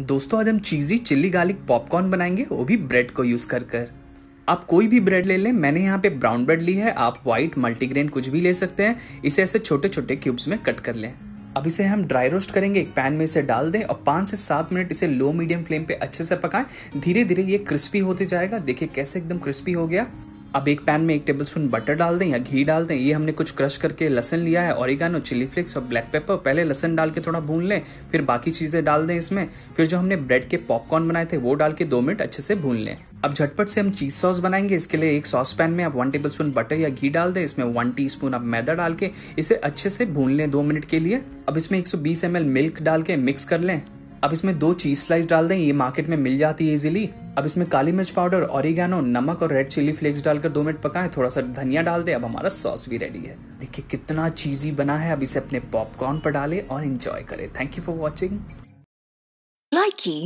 दोस्तों आज हम चीज़ी चिल्ली गार्लिक पॉपकॉर्न बनाएंगे वो भी ब्रेड को यूज़ कर कर आप कोई भी ब्रेड ले लें मैंने यहाँ पे ब्राउन ब्रेड ली है आप व्हाइट मल्टीग्रेन कुछ भी ले सकते हैं इसे ऐसे छोटे छोटे क्यूब्स में कट कर लें अब इसे हम ड्राई रोस्ट करेंगे एक पैन में इसे डाल दें और पाँच से सात मिनट इसे लो मीडियम फ्लेम पे अच्छे से पकाएं धीरे धीरे ये क्रिस्पी होते जाएगा देखिए कैसे एकदम क्रिस्पी हो गया अब एक पैन में एक टेबल स्पून बटर डाल दें या घी डाल दें ये हमने कुछ क्रश करके लहसन लिया है ऑरिगानो चिली फ्लेक्स और ब्लैक पेपर पहले लहसन डाल के थोड़ा भून लें फिर बाकी चीज़ें डाल दें इसमें फिर जो हमने ब्रेड के पॉपकॉर्न बनाए थे वो डाल के दो मिनट अच्छे से भून लें अब झटपट से हम चीज़ सॉस बनाएंगे इसके लिए एक सॉस पैन में आप वन टेबल स्पून बटर या घी डाल दें इसमें वन टी स्पून आप मैदा डाल के इसे अच्छे से भून लें दो मिनट के लिए अब इसमें एक सौ मिल्क डाल के मिक्स कर लें अब इसमें दो चीज स्लाइस डाल दें ये मार्केट में मिल जाती है इजीली अब इसमें काली मिर्च पाउडर ऑरिगेनो नमक और रेड चिली फ्लेक्स डालकर दो मिनट पकाएं थोड़ा सा धनिया डाल दें अब हमारा सॉस भी रेडी है देखिए कितना चीजी बना है अब इसे अपने पॉपकॉर्न पर डालें और इंजॉय करें thank you for watching Likee